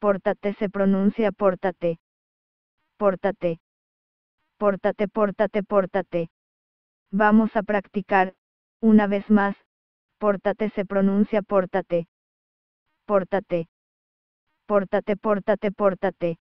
Pórtate se pronuncia pórtate. Pórtate. Pórtate, pórtate, pórtate. Vamos a practicar, una vez más, pórtate se pronuncia pórtate. Pórtate. Pórtate, pórtate, pórtate.